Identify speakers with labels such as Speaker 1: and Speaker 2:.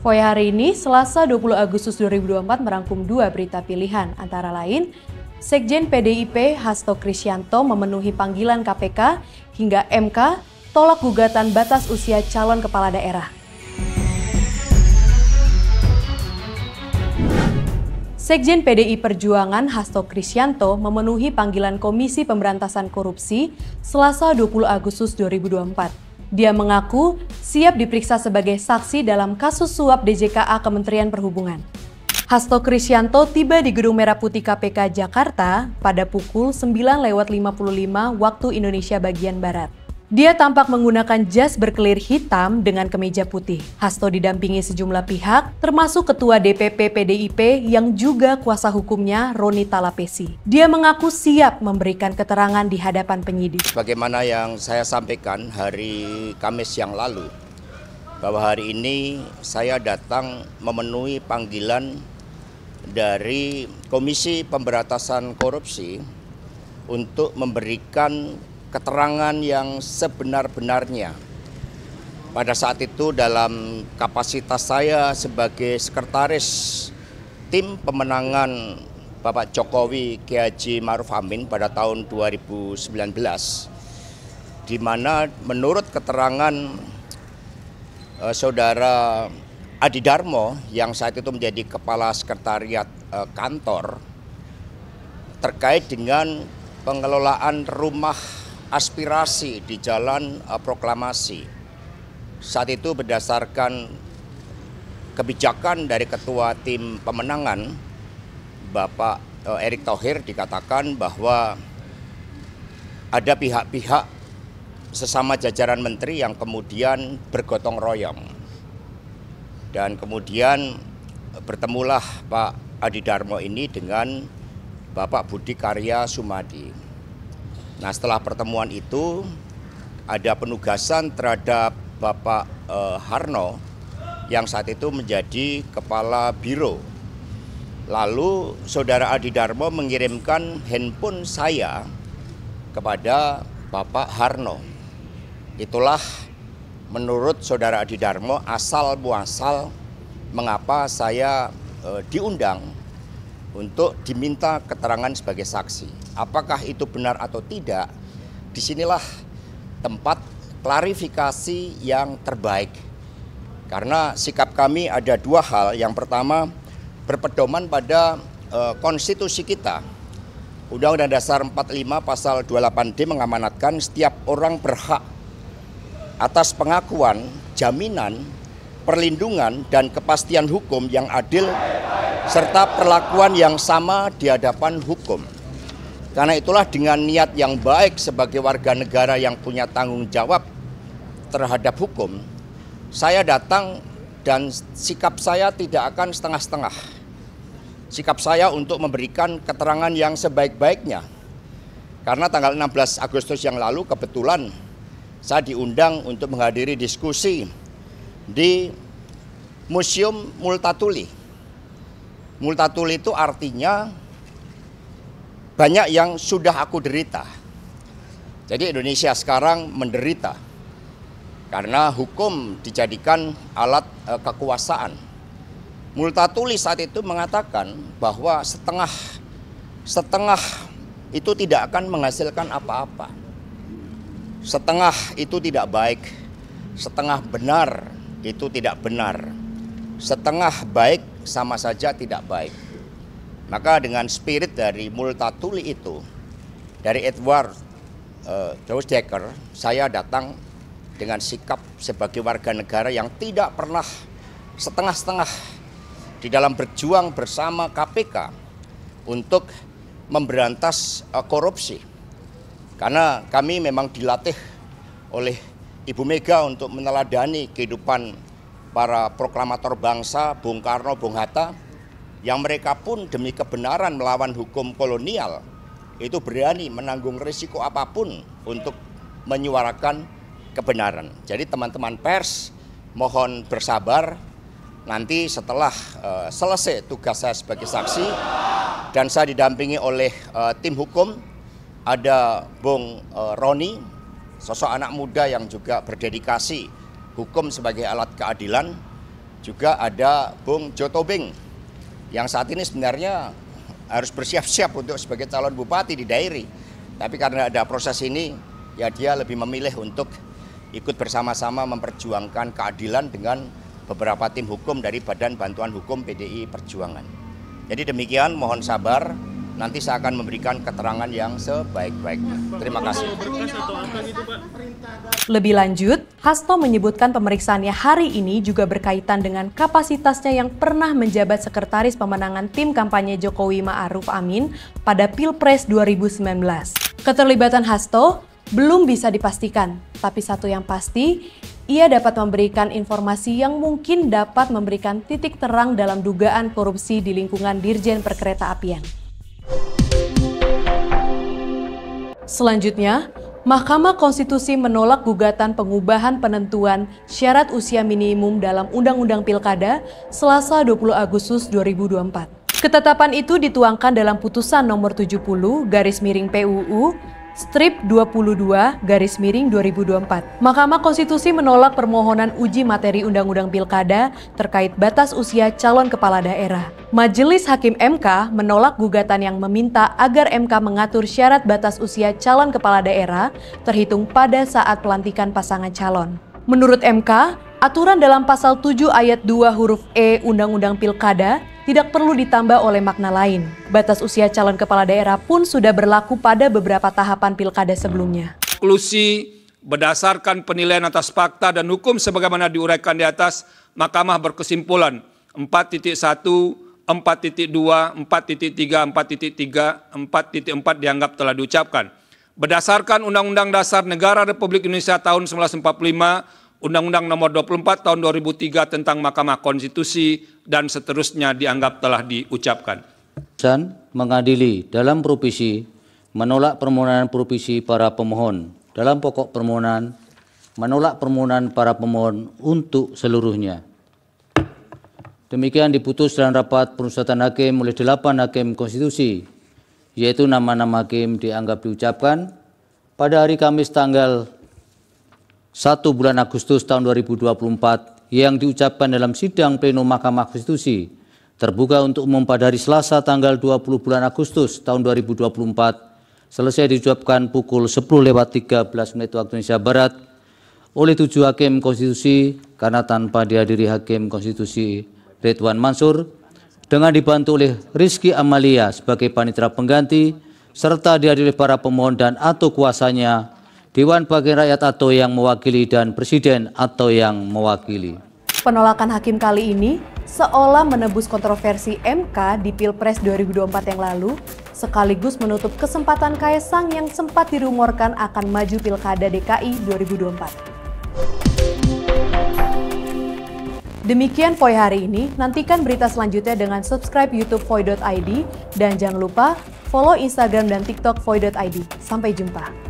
Speaker 1: Foya hari ini, Selasa 20 Agustus 2024 merangkum dua berita pilihan, antara lain Sekjen PDIP Hasto Krisyanto memenuhi panggilan KPK hingga MK tolak gugatan batas usia calon kepala daerah. Sekjen PDI Perjuangan Hasto Krisyanto memenuhi panggilan Komisi Pemberantasan Korupsi Selasa 20 Agustus 2024. Dia mengaku siap diperiksa sebagai saksi dalam kasus suap DJKA Kementerian Perhubungan. Hasto Krisyanto tiba di Gedung Merah Putih KPK Jakarta pada pukul 9.55 waktu Indonesia bagian Barat. Dia tampak menggunakan jas berkelir hitam dengan kemeja putih. Hasto didampingi sejumlah pihak, termasuk Ketua DPP PDIP yang juga kuasa hukumnya Roni Talapesi. Dia mengaku siap memberikan keterangan di hadapan penyidik.
Speaker 2: Bagaimana yang saya sampaikan hari Kamis yang lalu, bahwa hari ini saya datang memenuhi panggilan dari Komisi Pemberantasan Korupsi untuk memberikan keterangan yang sebenar-benarnya. Pada saat itu dalam kapasitas saya sebagai sekretaris tim pemenangan Bapak Jokowi Kiai Maruf Amin pada tahun 2019 di mana menurut keterangan eh, saudara Adi Darmo yang saat itu menjadi kepala sekretariat eh, kantor terkait dengan pengelolaan rumah aspirasi di jalan eh, proklamasi. Saat itu berdasarkan kebijakan dari ketua tim pemenangan Bapak eh, Erick Thohir dikatakan bahwa ada pihak-pihak sesama jajaran menteri yang kemudian bergotong royong. Dan kemudian eh, bertemulah Pak Adi Darmo ini dengan Bapak Budi Karya Sumadi. Nah setelah pertemuan itu ada penugasan terhadap Bapak eh, Harno yang saat itu menjadi Kepala Biro. Lalu Saudara Adi Darmo mengirimkan handphone saya kepada Bapak Harno. Itulah menurut Saudara Adi Darmo asal muasal mengapa saya eh, diundang untuk diminta keterangan sebagai saksi. Apakah itu benar atau tidak? Disinilah tempat klarifikasi yang terbaik. Karena sikap kami ada dua hal. Yang pertama berpedoman pada e, konstitusi kita. Undang-Undang Dasar 45 pasal 28D mengamanatkan setiap orang berhak atas pengakuan, jaminan, perlindungan dan kepastian hukum yang adil serta perlakuan yang sama di hadapan hukum. Karena itulah dengan niat yang baik sebagai warga negara yang punya tanggung jawab terhadap hukum, saya datang dan sikap saya tidak akan setengah-setengah. Sikap saya untuk memberikan keterangan yang sebaik-baiknya. Karena tanggal 16 Agustus yang lalu kebetulan saya diundang untuk menghadiri diskusi di Museum Multatuli Multatuli itu artinya banyak yang sudah aku derita. Jadi Indonesia sekarang menderita karena hukum dijadikan alat e, kekuasaan. Multatuli saat itu mengatakan bahwa setengah setengah itu tidak akan menghasilkan apa-apa. Setengah itu tidak baik, setengah benar itu tidak benar. Setengah baik sama saja tidak baik. Maka dengan spirit dari Multatuli itu, dari Edward uh, eh, Decker, saya datang dengan sikap sebagai warga negara yang tidak pernah setengah-setengah di dalam berjuang bersama KPK untuk memberantas eh, korupsi. Karena kami memang dilatih oleh Ibu Mega untuk meneladani kehidupan para proklamator bangsa Bung Karno, Bung Hatta yang mereka pun demi kebenaran melawan hukum kolonial itu berani menanggung risiko apapun untuk menyuarakan kebenaran. Jadi teman-teman pers mohon bersabar nanti setelah uh, selesai tugas saya sebagai saksi dan saya didampingi oleh uh, tim hukum ada Bung uh, Roni sosok anak muda yang juga berdedikasi hukum sebagai alat keadilan juga ada Bung Jotobing yang saat ini sebenarnya harus bersiap-siap untuk sebagai calon bupati di daerah. Tapi karena ada proses ini, ya dia lebih memilih untuk ikut bersama-sama memperjuangkan keadilan dengan beberapa tim hukum dari Badan Bantuan Hukum PDI Perjuangan. Jadi demikian, mohon sabar nanti saya akan memberikan keterangan yang sebaik-baiknya. Terima kasih.
Speaker 1: Lebih lanjut, Hasto menyebutkan pemeriksaannya hari ini juga berkaitan dengan kapasitasnya yang pernah menjabat sekretaris pemenangan tim kampanye Jokowi Ma'ruf Amin pada Pilpres 2019. Keterlibatan Hasto belum bisa dipastikan, tapi satu yang pasti, ia dapat memberikan informasi yang mungkin dapat memberikan titik terang dalam dugaan korupsi di lingkungan Dirjen Perkereta Apian. Selanjutnya, Mahkamah Konstitusi menolak gugatan pengubahan penentuan syarat usia minimum dalam Undang-Undang Pilkada Selasa 20 Agustus 2024. Ketetapan itu dituangkan dalam putusan nomor 70 garis miring PUU strip 22 garis miring 2024. Mahkamah Konstitusi menolak permohonan uji materi Undang-Undang Pilkada terkait batas usia calon kepala daerah. Majelis Hakim MK menolak gugatan yang meminta agar MK mengatur syarat batas usia calon kepala daerah terhitung pada saat pelantikan pasangan calon. Menurut MK, aturan dalam pasal 7 ayat 2 huruf E Undang-Undang Pilkada tidak perlu ditambah oleh makna lain. Batas usia calon kepala daerah pun sudah berlaku pada beberapa tahapan pilkada sebelumnya.
Speaker 2: Inklusi berdasarkan penilaian atas fakta dan hukum sebagaimana diuraikan di atas, Mahkamah berkesimpulan 4.1, 4.2, 4.3, 4.3, 4.4 dianggap telah diucapkan. Berdasarkan Undang-Undang Dasar Negara Republik Indonesia tahun 1945 Undang-Undang Nomor 24 Tahun 2003 tentang Mahkamah Konstitusi dan seterusnya dianggap telah diucapkan.
Speaker 3: Dan mengadili dalam provisi menolak permohonan provisi para pemohon dalam pokok permohonan menolak permohonan para pemohon untuk seluruhnya. Demikian diputus dalam rapat perusahaan hakim oleh delapan hakim konstitusi, yaitu nama-nama hakim dianggap diucapkan pada hari Kamis tanggal 1 bulan Agustus tahun 2024 yang diucapkan dalam sidang pleno Mahkamah Konstitusi terbuka untuk umum pada hari Selasa tanggal 20 bulan Agustus tahun 2024 selesai diucapkan pukul 10 lewat 13 menit waktu Indonesia Barat oleh tujuh hakim konstitusi karena tanpa dihadiri hakim konstitusi Ridwan Mansur dengan dibantu oleh Rizky Amalia sebagai panitera pengganti serta dihadiri para pemohon dan atau kuasanya Dewan Bagian Rakyat atau yang mewakili dan Presiden atau yang mewakili.
Speaker 1: Penolakan hakim kali ini seolah menebus kontroversi MK di Pilpres 2024 yang lalu, sekaligus menutup kesempatan Kaisang yang sempat dirumorkan akan maju Pilkada DKI
Speaker 3: 2024.
Speaker 1: Demikian Voi hari ini, nantikan berita selanjutnya dengan subscribe YouTube Voi.id dan jangan lupa follow Instagram dan TikTok Voi.id. Sampai jumpa.